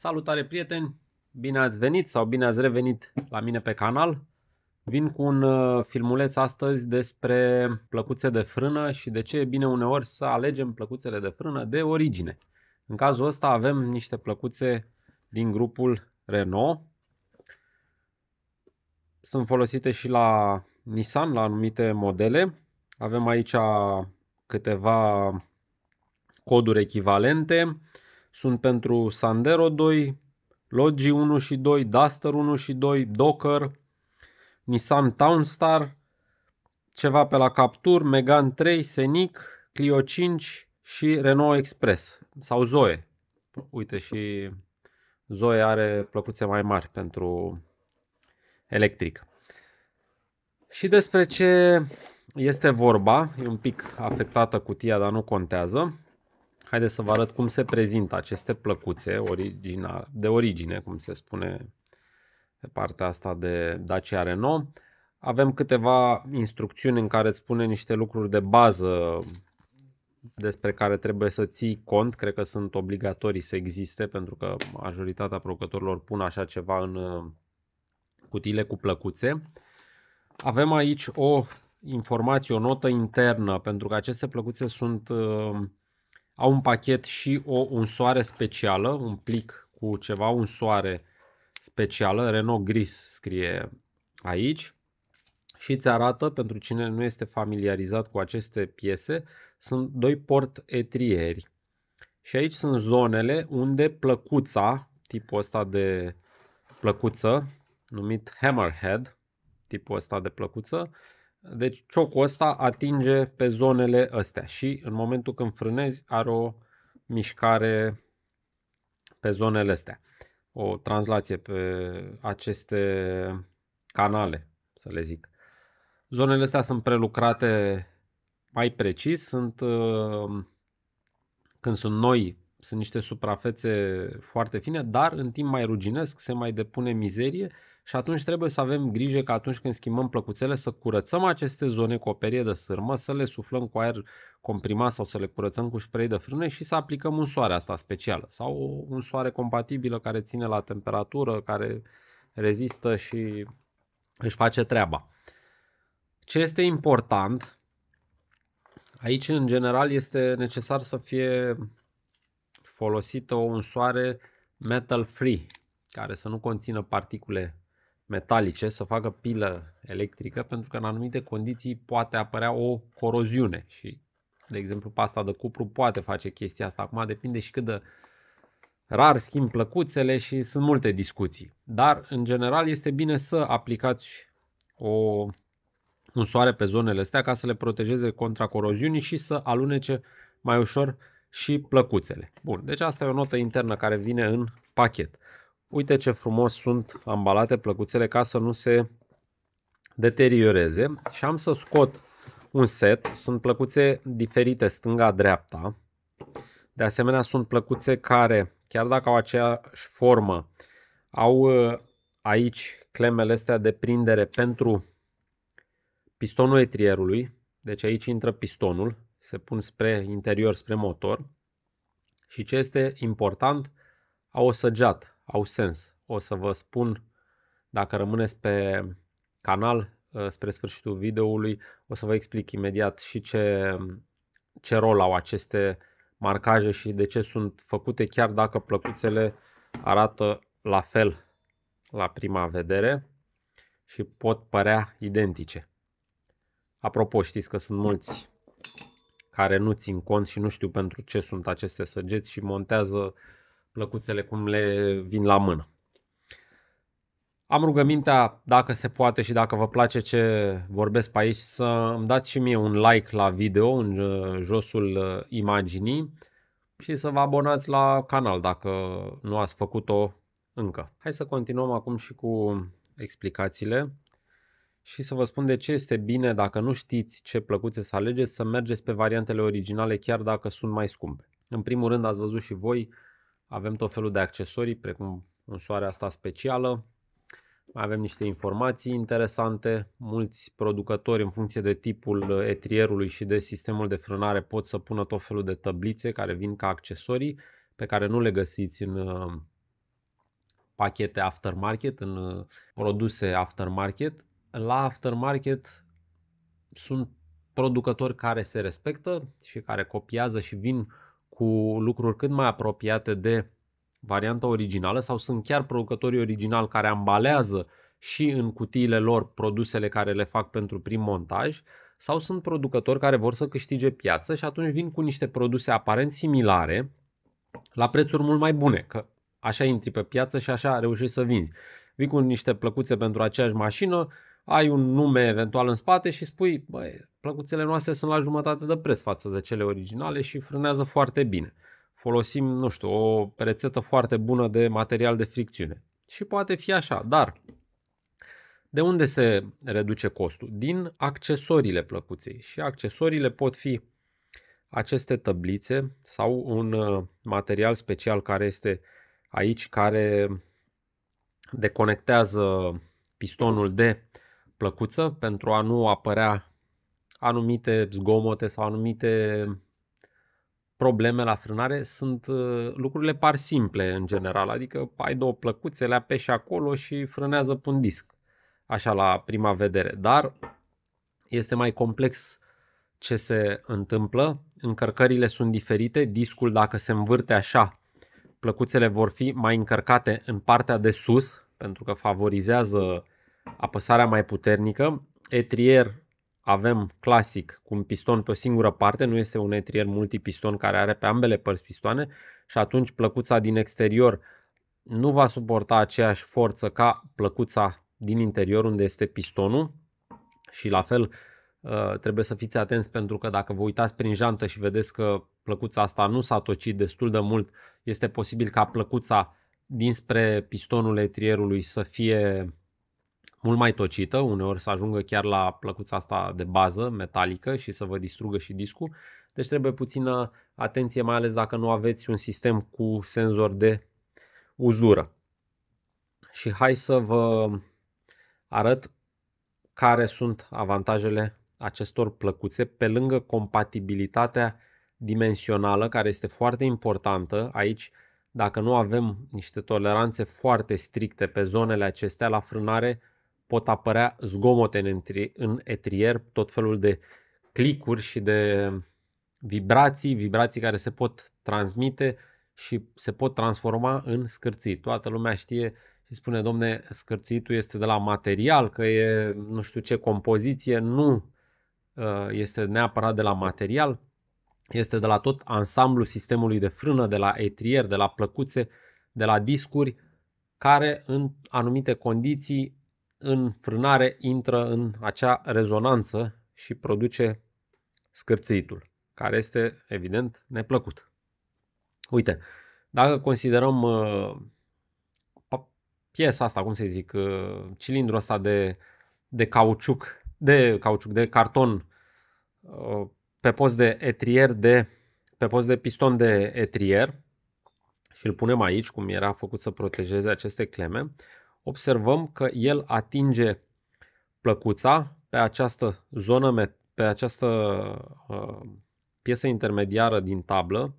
Salutare prieteni, bine ați venit sau bine ați revenit la mine pe canal. Vin cu un uh, filmuleț astăzi despre plăcuțe de frână și de ce e bine uneori să alegem plăcuțele de frână de origine. În cazul ăsta avem niște plăcuțe din grupul Renault. Sunt folosite și la Nissan, la anumite modele. Avem aici câteva coduri echivalente sunt pentru Sandero 2, Logi 1 și 2, Duster 1 și 2, Docker, Nissan Townstar, ceva pe la Captur, Megan 3, Senic, Clio 5 și Renault Express sau Zoe. Uite și Zoe are plăcuțe mai mari pentru electric. Și despre ce este vorba, e un pic afectată cutia, dar nu contează. Haideți să vă arăt cum se prezintă aceste plăcuțe original, de origine, cum se spune pe partea asta de Dacia Renault. Avem câteva instrucțiuni în care îți spune niște lucruri de bază despre care trebuie să ții cont. Cred că sunt obligatorii să existe pentru că majoritatea producătorilor pun așa ceva în uh, cutiile cu plăcuțe. Avem aici o informație, o notă internă pentru că aceste plăcuțe sunt uh, au un pachet și o unsoare specială, un plic cu ceva unsoare specială, Renault gris scrie aici și îți arată, pentru cine nu este familiarizat cu aceste piese, sunt doi port etrieri. Și aici sunt zonele unde plăcuța, tipul ăsta de plăcuță, numit hammerhead, tipul ăsta de plăcuță, deci ciocul ăsta atinge pe zonele astea și în momentul când frânezi are o mișcare pe zonele astea. O translație pe aceste canale, să le zic. Zonele astea sunt prelucrate mai precis, sunt uh, când sunt noi, sunt niște suprafețe foarte fine, dar în timp mai ruginesc, se mai depune mizerie și atunci trebuie să avem grijă că atunci când schimbăm plăcuțele să curățăm aceste zone cu o perie de sârmă, să le suflăm cu aer comprimat sau să le curățăm cu spray de frâne și să aplicăm un soare asta specială sau un soare compatibilă care ține la temperatură, care rezistă și își face treaba. Ce este important, aici în general este necesar să fie folosită o soare metal free, care să nu conțină particule metalice să facă pilă electrică pentru că în anumite condiții poate apărea o coroziune și de exemplu pasta de cupru poate face chestia asta. Acum depinde și cât de rar schimb plăcuțele și sunt multe discuții. Dar în general este bine să aplicați o, un soare pe zonele astea ca să le protejeze contra coroziunii și să alunece mai ușor și plăcuțele. Bun, deci asta e o notă internă care vine în pachet. Uite ce frumos sunt ambalate plăcuțele ca să nu se deterioreze și am să scot un set. Sunt plăcuțe diferite stânga-dreapta. De asemenea sunt plăcuțe care, chiar dacă au aceeași formă, au uh, aici clemele astea de prindere pentru pistonul etrierului. Deci aici intră pistonul, se pun spre interior, spre motor. Și ce este important, au o săgeată au sens. O să vă spun, dacă rămâneți pe canal uh, spre sfârșitul videoului, o să vă explic imediat și ce, ce rol au aceste marcaje și de ce sunt făcute, chiar dacă plăcuțele arată la fel la prima vedere și pot părea identice. Apropo, știți că sunt mulți care nu țin cont și nu știu pentru ce sunt aceste săgeți și montează uh, plăcuțele cum le vin la mână. Am rugămintea, dacă se poate și dacă vă place ce vorbesc pe aici, să îmi dați și mie un like la video în uh, josul uh, imaginii și să vă abonați la canal dacă nu ați făcut-o încă. Hai să continuăm acum și cu explicațiile și să vă spun de ce este bine, dacă nu știți ce plăcuțe să alegeți, să mergeți pe variantele originale chiar dacă sunt mai scumpe. În primul rând ați văzut și voi avem tot felul de accesorii, precum soare asta specială. Mai avem niște informații interesante. Mulți producători, în funcție de tipul etrierului și de sistemul de frânare, pot să pună tot felul de tablițe care vin ca accesorii pe care nu le găsiți în uh, pachete aftermarket, în uh, produse aftermarket. La aftermarket sunt producători care se respectă și care copiază și vin cu lucruri cât mai apropiate de varianta originală sau sunt chiar producătorii original care ambalează și în cutiile lor produsele care le fac pentru prim montaj sau sunt producători care vor să câștige piață și atunci vin cu niște produse aparent similare la prețuri mult mai bune, că așa intri pe piață și așa reușești să vinzi. Vii cu niște plăcuțe pentru aceeași mașină, ai un nume eventual în spate și spui, băi, plăcuțele noastre sunt la jumătate de preț față de cele originale și frânează foarte bine. Folosim, nu știu, o rețetă foarte bună de material de fricțiune. Și poate fi așa, dar de unde se reduce costul? Din accesoriile plăcuței. Și accesoriile pot fi aceste tablițe sau un uh, material special care este aici, care deconectează pistonul de plăcuță pentru a nu apărea anumite zgomote sau anumite probleme la frânare sunt uh, lucrurile par simple în general, adică ai două plăcuțe, le apeși acolo și frânează pe un disc, așa la prima vedere, dar este mai complex ce se întâmplă, încărcările sunt diferite, discul dacă se învârte așa, plăcuțele vor fi mai încărcate în partea de sus, pentru că favorizează apăsarea mai puternică. Etrier avem clasic cu un piston pe o singură parte, nu este un etrier multipiston care are pe ambele părți pistoane și atunci plăcuța din exterior nu va suporta aceeași forță ca plăcuța din interior unde este pistonul și la fel uh, trebuie să fiți atenți pentru că dacă vă uitați prin jantă și vedeți că plăcuța asta nu s-a tocit destul de mult, este posibil ca plăcuța dinspre pistonul etrierului să fie mult mai tocită, uneori să ajungă chiar la plăcuța asta de bază metalică și să vă distrugă și discul. Deci trebuie puțină atenție, mai ales dacă nu aveți un sistem cu senzor de uzură. Și hai să vă arăt care sunt avantajele acestor plăcuțe pe lângă compatibilitatea dimensională care este foarte importantă aici dacă nu avem niște toleranțe foarte stricte pe zonele acestea la frânare pot apărea zgomote în, în etrier, tot felul de clicuri și de vibrații, vibrații care se pot transmite și se pot transforma în scârțit. Toată lumea știe și spune, domne, scârțitul este de la material, că e nu știu ce compoziție, nu ă, este neapărat de la material, este de la tot ansamblu sistemului de frână, de la etrier, de la plăcuțe, de la discuri, care în anumite condiții în frânare intră în acea rezonanță și produce scârțitul, care este evident neplăcut. Uite, dacă considerăm uh, piesa asta, cum să zic, uh, cilindrul ăsta de, de cauciuc, de cauciuc, de carton uh, pe post de etrier de pe post de piston de etrier și îl punem aici, cum era făcut să protejeze aceste cleme, observăm că el atinge plăcuța pe această zonă, pe această uh, piesă intermediară din tablă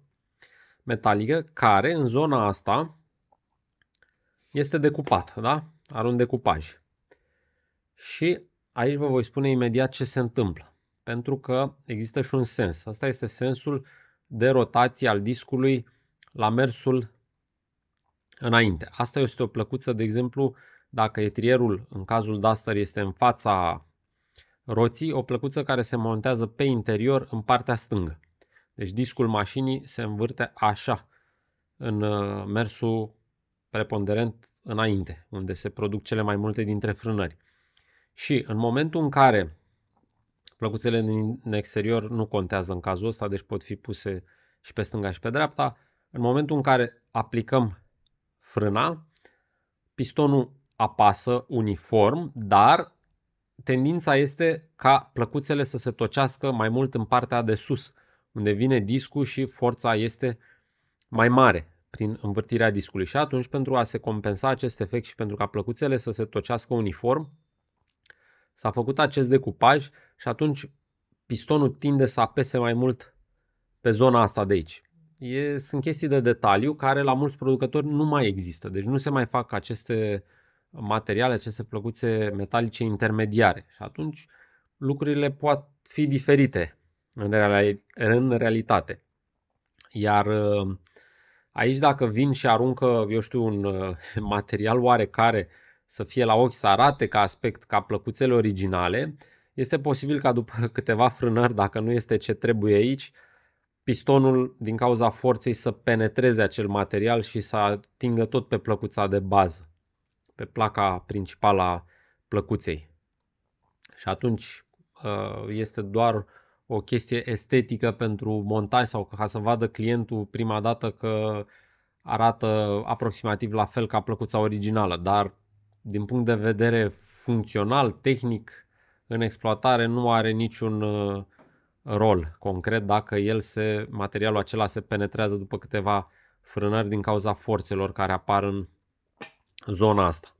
metalică, care în zona asta este decupată, da? Are un decupaj. Și aici vă voi spune imediat ce se întâmplă, pentru că există și un sens. Asta este sensul de rotație al discului la mersul înainte. Asta este o plăcuță, de exemplu, dacă etrierul, în cazul Duster, este în fața roții, o plăcuță care se montează pe interior în partea stângă. Deci discul mașinii se învârte așa, în uh, mersul preponderent înainte, unde se produc cele mai multe dintre frânări. Și în momentul în care plăcuțele din exterior nu contează în cazul ăsta, deci pot fi puse și pe stânga și pe dreapta, în momentul în care aplicăm frâna, pistonul apasă uniform, dar tendința este ca plăcuțele să se tocească mai mult în partea de sus, unde vine discul și forța este mai mare prin învârtirea discului. Și atunci, pentru a se compensa acest efect și pentru ca plăcuțele să se tocească uniform, s-a făcut acest decupaj și atunci pistonul tinde să apese mai mult pe zona asta de aici. E, sunt chestii de detaliu care la mulți producători nu mai există. Deci nu se mai fac aceste materiale, aceste plăcuțe metalice intermediare. Și atunci lucrurile pot fi diferite în, reali- în realitate. Iar aici dacă vin și aruncă, eu știu, un material oarecare să fie la ochi, să arate ca aspect ca plăcuțele originale, este posibil ca după câteva frânări, dacă nu este ce trebuie aici, pistonul din cauza forței să penetreze acel material și să atingă tot pe plăcuța de bază, pe placa principală a plăcuței. Și atunci uh, este doar o chestie estetică pentru montaj sau ca să vadă clientul prima dată că arată aproximativ la fel ca plăcuța originală, dar din punct de vedere funcțional, tehnic, în exploatare nu are niciun uh, rol concret dacă el se, materialul acela se penetrează după câteva frânări din cauza forțelor care apar în zona asta.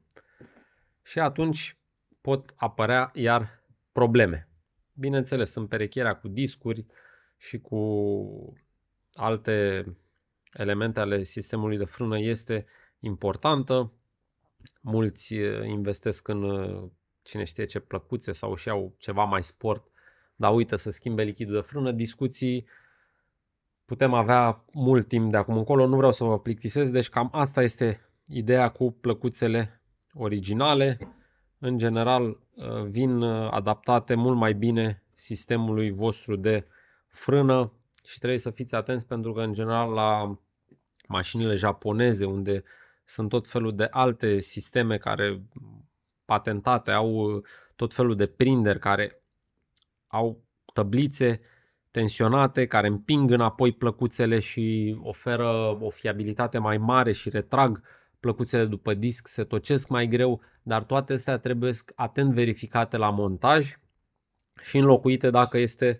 Și atunci pot apărea iar probleme. Bineînțeles, sunt perecherea cu discuri și cu alte elemente ale sistemului de frână este importantă. Mulți eh, investesc în eh, cine știe ce plăcuțe sau și au ceva mai sport dar uită să schimbe lichidul de frână, discuții putem avea mult timp de acum încolo, nu vreau să vă plictisesc, deci cam asta este ideea cu plăcuțele originale. În general uh, vin uh, adaptate mult mai bine sistemului vostru de frână și trebuie să fiți atenți pentru că în general la mașinile japoneze unde sunt tot felul de alte sisteme care patentate au uh, tot felul de prinderi care au tablițe tensionate care împing înapoi plăcuțele și oferă o fiabilitate mai mare și retrag plăcuțele după disc, se tocesc mai greu, dar toate astea trebuie atent verificate la montaj și înlocuite dacă este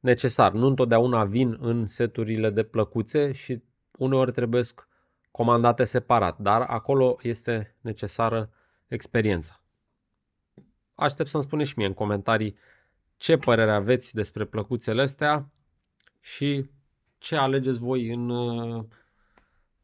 necesar. Nu întotdeauna vin în seturile de plăcuțe și uneori trebuie comandate separat, dar acolo este necesară experiența. Aștept să-mi spuneți și mie în comentarii ce părere aveți despre plăcuțele astea și ce alegeți voi în uh,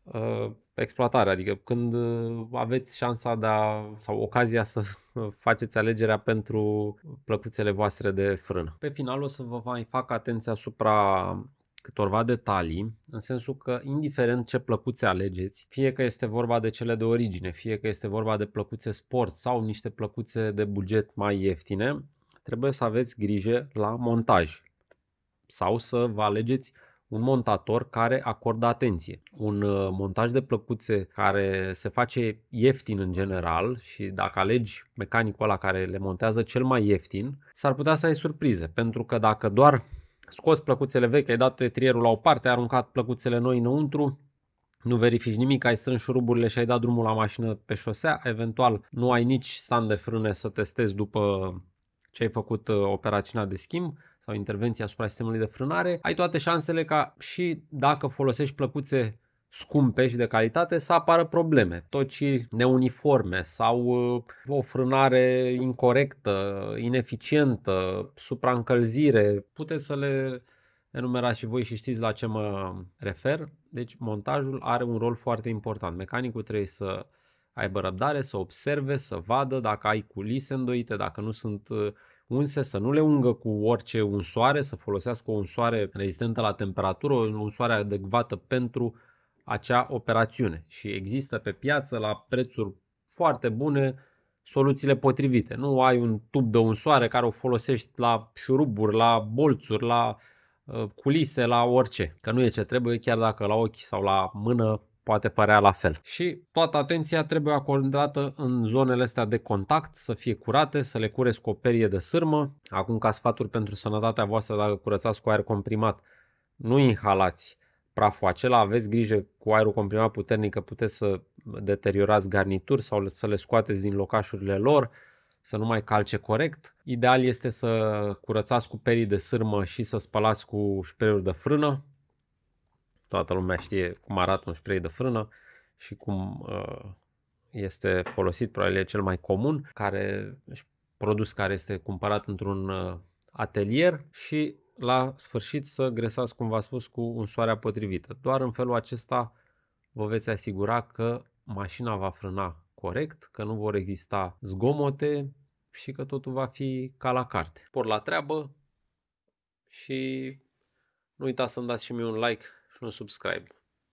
uh, exploatare, adică când uh, aveți șansa de a, sau ocazia să faceți alegerea pentru plăcuțele voastre de frână. Pe final o să vă mai fac atenția asupra câtorva detalii, în sensul că indiferent ce plăcuțe alegeți, fie că este vorba de cele de origine, fie că este vorba de plăcuțe sport sau niște plăcuțe de buget mai ieftine, trebuie să aveți grijă la montaj sau să vă alegeți un montator care acordă atenție. Un uh, montaj de plăcuțe care se face ieftin în general și dacă alegi mecanicul ăla care le montează cel mai ieftin, s-ar putea să ai surprize, pentru că dacă doar scoți plăcuțele vechi, ai dat trierul la o parte, ai aruncat plăcuțele noi înăuntru, nu verifici nimic, ai strâns șuruburile și ai dat drumul la mașină pe șosea, eventual nu ai nici stand de frâne să testezi după ce ai făcut uh, operațiunea de schimb sau intervenția asupra sistemului de frânare, ai toate șansele ca și dacă folosești plăcuțe scumpe și de calitate să apară probleme, tociri neuniforme sau uh, o frânare incorrectă, ineficientă, supraîncălzire. Puteți să le enumerați și voi și știți la ce mă refer. Deci montajul are un rol foarte important. Mecanicul trebuie să aibă răbdare, să observe, să vadă dacă ai culise îndoite, dacă nu sunt uh, unse, să nu le ungă cu orice unsoare, să folosească o unsoare rezistentă la temperatură, o unsoare adecvată pentru acea operațiune. Și există pe piață la prețuri foarte bune soluțiile potrivite. Nu ai un tub de unsoare care o folosești la șuruburi, la bolțuri, la uh, culise, la orice. Că nu e ce trebuie, chiar dacă la ochi sau la mână poate părea la fel. Și toată atenția trebuie acordată în zonele astea de contact, să fie curate, să le cureți cu o perie de sârmă. Acum ca sfaturi pentru sănătatea voastră, dacă curățați cu aer comprimat, nu inhalați praful acela, aveți grijă cu aerul comprimat puternic că puteți să deteriorați garnituri sau să le scoateți din locașurile lor, să nu mai calce corect. Ideal este să curățați cu perii de sârmă și să spălați cu șpreiuri de frână toată lumea știe cum arată un spray de frână și cum uh, este folosit, probabil e cel mai comun, care produs care este cumpărat într-un uh, atelier și la sfârșit să gresați, cum v-am spus, cu un soare potrivită. Doar în felul acesta vă veți asigura că mașina va frâna corect, că nu vor exista zgomote și că totul va fi ca la carte. Por la treabă și nu uitați să-mi dați și mie un like și un subscribe.